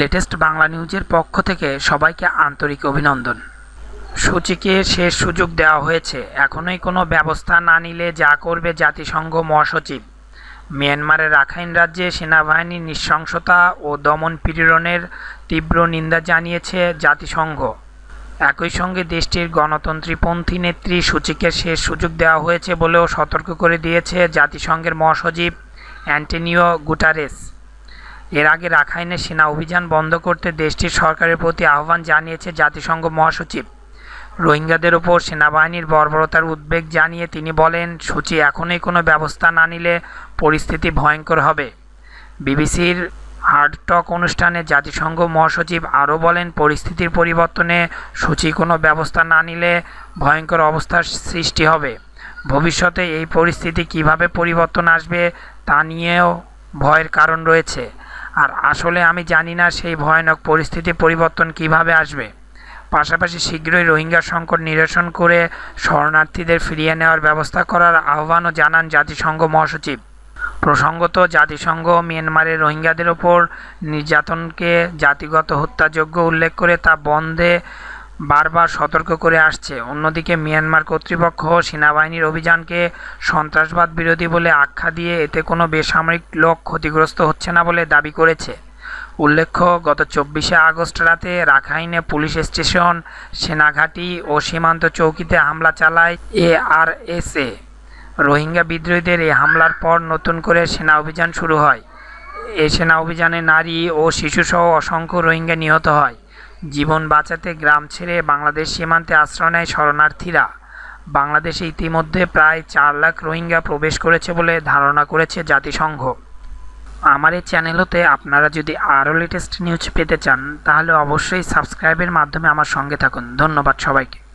latest Bangla নিউজের পক্ষ থেকে সবাইকে আন্তরিক অভিনন্দন সূচিকে শেষ সুযোগ দেওয়া হয়েছে এখনই কোনো ব্যবস্থা না নিলে যা করবে জাতিসংঘ মহাসচিব মিয়ানমারের রাখাইন রাজ্যে সেনাবাহিনীর নৃশংসতা ও দমন পীড়নের তীব্র নিন্দা জানিয়েছে জাতিসংঘ একই সঙ্গে দেশটির গণতন্ত্রীপন্থী নেত্রী সূচিকে শেষ সুযোগ দেওয়া হয়েছে বলেও সতর্ক করে দিয়েছে জাতিসংঘের মহাসচিব অ্যান্টনিও গুটারেস এর আগে রাখাইনে সেনা অভিযান বন্ধ করতে দেশটির সরকারের প্রতি আহ্বান জানিয়েছে জাতিসংঘ মহাসচিব রোহিঙ্গাদের ওপর সেনাবাহিনীর বর্বরতার উদ্বেগ জানিয়ে তিনি বলেন সূচি এখনই কোনো ব্যবস্থা না নিলে পরিস্থিতি ভয়ঙ্কর হবে বিবিসির হার্ডটক অনুষ্ঠানে জাতিসংঘ মহাসচিব আরও বলেন পরিস্থিতির পরিবর্তনে সূচি কোনো ব্যবস্থা না নিলে ভয়ঙ্কর অবস্থার সৃষ্টি হবে ভবিষ্যতে এই পরিস্থিতি কিভাবে পরিবর্তন আসবে তা নিয়েও ভয়ের কারণ রয়েছে আর আসলে আমি জানি না সেই ভয়ানক পরিস্থিতি পরিবর্তন কিভাবে আসবে পাশাপাশি শীঘ্রই রোহিঙ্গা সংকট নিরসন করে শরণার্থীদের ফিরিয়ে নেওয়ার ব্যবস্থা করার আহ্বানও জানান জাতিসংঘ মহাসচিব প্রসঙ্গত জাতিসংঘ মিয়ানমারে রোহিঙ্গাদের ওপর নির্যাতনকে জাতিগত হত্যাযোগ্য উল্লেখ করে তা বন্ধে বারবার সতর্ক করে আসছে অন্যদিকে মিয়ানমার কর্তৃপক্ষ সেনাবাহিনীর অভিযানকে সন্ত্রাসবাদ বিরোধী বলে আখ্যা দিয়ে এতে কোনো বেসামরিক লোক ক্ষতিগ্রস্ত হচ্ছে না বলে দাবি করেছে উল্লেখ্য গত চব্বিশে আগস্ট রাতে রাখাইনে পুলিশ স্টেশন সেনাঘাঁটি ও সীমান্ত চৌকিতে হামলা চালায় এআরএসএ রোহিঙ্গা বিদ্রোহীদের এই হামলার পর নতুন করে সেনা অভিযান শুরু হয় এ সেনা অভিযানে নারী ও শিশুসহ অসংখ্য রোহিঙ্গা নিহত হয় জীবন বাঁচাতে গ্রাম ছেড়ে বাংলাদেশ সীমান্তে আশ্রয় নেয় শরণার্থীরা বাংলাদেশে ইতিমধ্যে প্রায় চার লাখ রোহিঙ্গা প্রবেশ করেছে বলে ধারণা করেছে জাতিসংঘ আমার এই চ্যানেলতে আপনারা যদি আরও লেটেস্ট নিউজ পেতে চান তাহলে অবশ্যই সাবস্ক্রাইবের মাধ্যমে আমার সঙ্গে থাকুন ধন্যবাদ সবাইকে